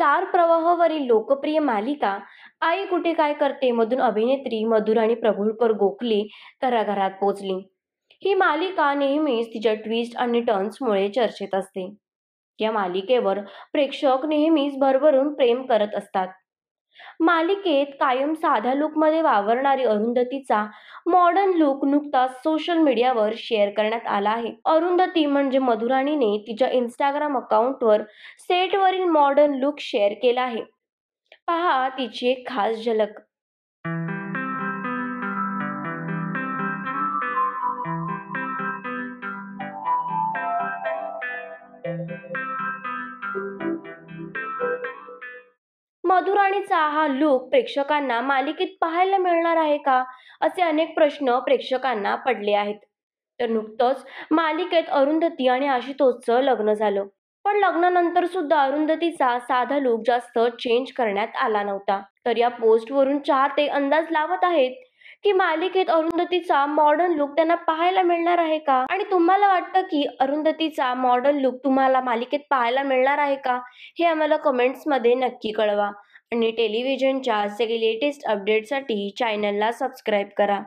star प्रवाहवरील लोकप्रिय मालिका आई कुठे काय करते मधून अभिनेत्री मधुर आणि प्रभुळकर गोखले घराघरात पोचली ही मालिका नेहमीच तिच्या ट्विस्ट आणि टर्न्समुळे चर्चेत असते या मालिकेवर प्रेक्षक नेहमीच भरभरून प्रेम करत असतात मालिकेत कायम साध्या लुकमध्ये वावरणारी अरुंधतीचा मॉडर्न लुक नुकताच सोशल मीडियावर शेअर करण्यात आला आहे अरुंधती म्हणजे मधुराणीने तिच्या इंस्टाग्राम अकाउंटवर सेटवरील मॉडर्न लुक शेअर केला आहे पहा तिची एक खास झलक मधुराणीचा हा लुक प्रेक्षकांना मालिकेत पाहायला मिळणार आहे का असे अनेक प्रश्न प्रेक्षकांना पडले आहेत तर नुकतंच मालिकेत अरुंधती आणि आशुतोषचं लग्न झालं पण लग्नानंतर सुद्धा अरुंधतीचा साधा लुक जास्त चेंज करण्यात आला नव्हता तर या पोस्टवरून चाहते अंदाज लावत आहेत की मालिकेत अरुंधतीचा मॉडर्न लुक त्यांना पाहायला मिळणार आहे का आणि तुम्हाला वाटतं की अरुंधतीचा मॉडर्न लुक तुम्हाला मालिकेत पाहायला मिळणार आहे का हे आम्हाला कमेंट्स मध्ये नक्की कळवा आणि टेलिव्हिजनच्या असे लेटेस्ट अपडेटसाठी चॅनलला सबस्क्राईब करा